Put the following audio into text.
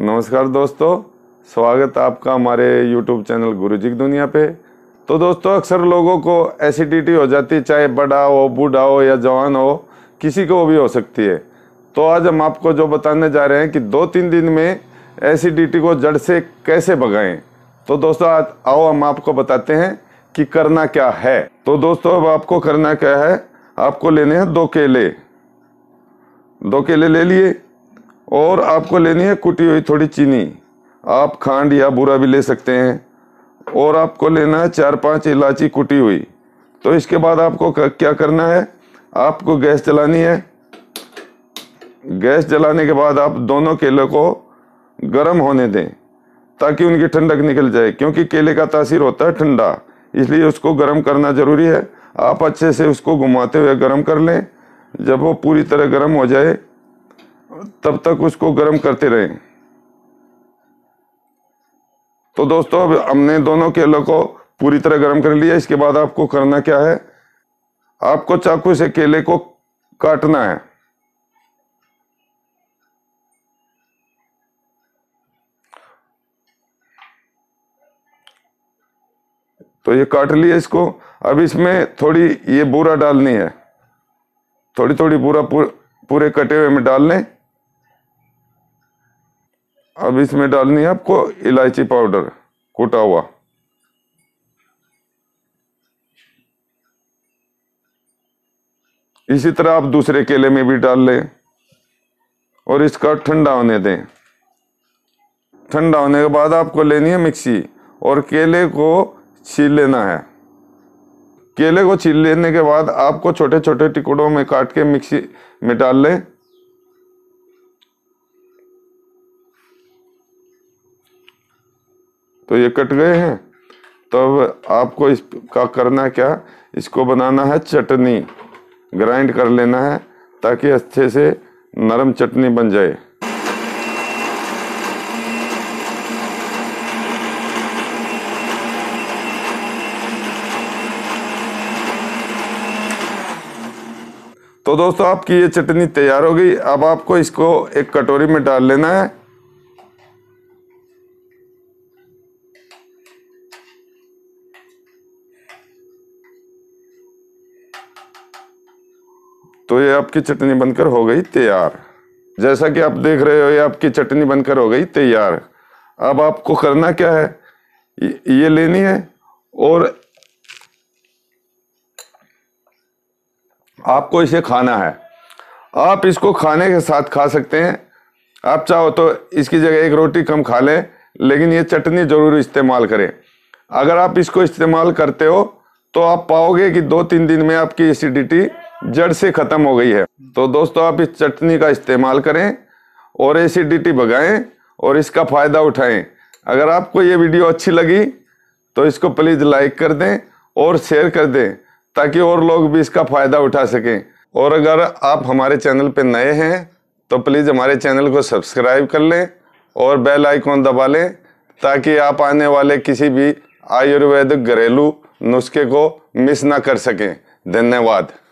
नमस्कार दोस्तों स्वागत आपका हमारे YouTube चैनल की दुनिया पे तो दोस्तों अक्सर लोगों को एसिडिटी हो जाती है चाहे बड़ा हो बूढ़ा हो या जवान हो किसी को भी हो सकती है तो आज हम आपको जो बताने जा रहे हैं कि दो तीन दिन में एसिडिटी को जड़ से कैसे भगाएं तो दोस्तों आज आओ हम आपको बताते हैं कि करना क्या है तो दोस्तों अब आपको करना क्या है आपको लेने हैं दो केले दो केले ले लिए और आपको लेनी है कुटी हुई थोड़ी चीनी आप खांड या बुरा भी ले सकते हैं और आपको लेना है चार पांच इलायची कुटी हुई तो इसके बाद आपको क्या करना है आपको गैस जलानी है गैस जलाने के बाद आप दोनों केले को गर्म होने दें ताकि उनकी ठंडक निकल जाए क्योंकि केले का तासीर होता है ठंडा इसलिए उसको गर्म करना ज़रूरी है आप अच्छे से उसको घुमाते हुए गर्म कर लें जब वो पूरी तरह गर्म हो जाए तब तक उसको गर्म करते रहें तो दोस्तों अब हमने दोनों केलों को पूरी तरह गर्म कर लिया इसके बाद आपको करना क्या है आपको चाकू से केले को काटना है तो ये काट लिए इसको अब इसमें थोड़ी ये बूरा डालनी है थोड़ी थोड़ी बूरा पूरे कटे हुए में डाल लें अब इसमें डालनी है आपको इलायची पाउडर कूटा हुआ इसी तरह आप दूसरे केले में भी डाल लें और इसका ठंडा होने दें ठंडा होने के बाद आपको लेनी है मिक्सी और केले को छील लेना है केले को छील लेने के बाद आपको छोटे छोटे टुकड़ों में काट के मिक्सी में डाल लें तो ये कट गए हैं तब तो आपको इसका करना क्या इसको बनाना है चटनी ग्राइंड कर लेना है ताकि अच्छे से नरम चटनी बन जाए तो दोस्तों आपकी ये चटनी तैयार हो गई अब आपको इसको एक कटोरी में डाल लेना है तो ये आपकी चटनी बनकर हो गई तैयार जैसा कि आप देख रहे हो ये आपकी चटनी बनकर हो गई तैयार अब आपको करना क्या है ये लेनी है और आपको इसे खाना है आप इसको खाने के साथ खा सकते हैं आप चाहो तो इसकी जगह एक रोटी कम खा लें लेकिन ये चटनी ज़रूर इस्तेमाल करें अगर आप इसको इस्तेमाल करते हो तो आप पाओगे कि दो तीन दिन में आपकी एसिडिटी जड़ से ख़त्म हो गई है तो दोस्तों आप इस चटनी का इस्तेमाल करें और एसिडिटी भगाएं और इसका फ़ायदा उठाएं अगर आपको ये वीडियो अच्छी लगी तो इसको प्लीज़ लाइक कर दें और शेयर कर दें ताकि और लोग भी इसका फ़ायदा उठा सकें और अगर आप हमारे चैनल पर नए हैं तो प्लीज़ हमारे चैनल को सब्सक्राइब कर लें और बेल आइकॉन दबा लें ताकि आप आने वाले किसी भी आयुर्वेदिक घरेलू नुस्खे को मिस ना कर सकें धन्यवाद